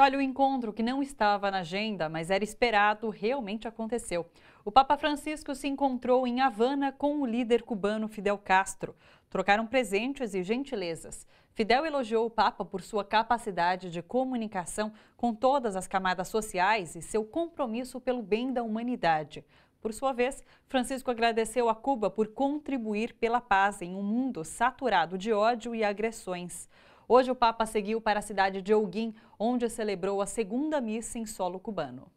Olha, o encontro que não estava na agenda, mas era esperado, realmente aconteceu. O Papa Francisco se encontrou em Havana com o líder cubano Fidel Castro. Trocaram presentes e gentilezas. Fidel elogiou o Papa por sua capacidade de comunicação com todas as camadas sociais e seu compromisso pelo bem da humanidade. Por sua vez, Francisco agradeceu a Cuba por contribuir pela paz em um mundo saturado de ódio e agressões. Hoje o Papa seguiu para a cidade de Holguim, onde celebrou a segunda missa em solo cubano.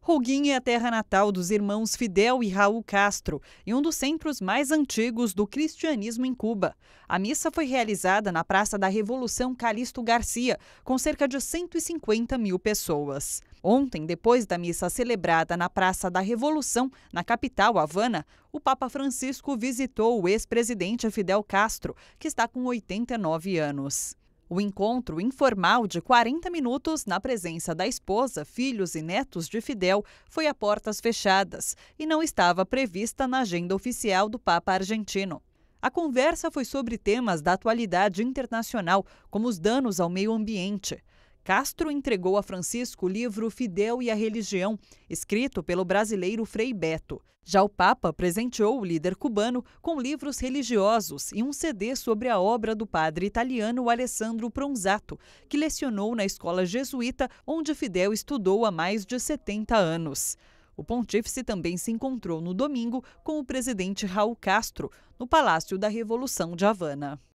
Holguim é a terra natal dos irmãos Fidel e Raul Castro e um dos centros mais antigos do cristianismo em Cuba. A missa foi realizada na Praça da Revolução Calixto Garcia, com cerca de 150 mil pessoas. Ontem, depois da missa celebrada na Praça da Revolução, na capital Havana, o Papa Francisco visitou o ex-presidente Fidel Castro, que está com 89 anos. O encontro informal de 40 minutos na presença da esposa, filhos e netos de Fidel foi a portas fechadas e não estava prevista na agenda oficial do Papa argentino. A conversa foi sobre temas da atualidade internacional, como os danos ao meio ambiente. Castro entregou a Francisco o livro Fidel e a Religião, escrito pelo brasileiro Frei Beto. Já o Papa presenteou o líder cubano com livros religiosos e um CD sobre a obra do padre italiano Alessandro Pronzato, que lecionou na escola jesuíta, onde Fidel estudou há mais de 70 anos. O pontífice também se encontrou no domingo com o presidente Raul Castro, no Palácio da Revolução de Havana.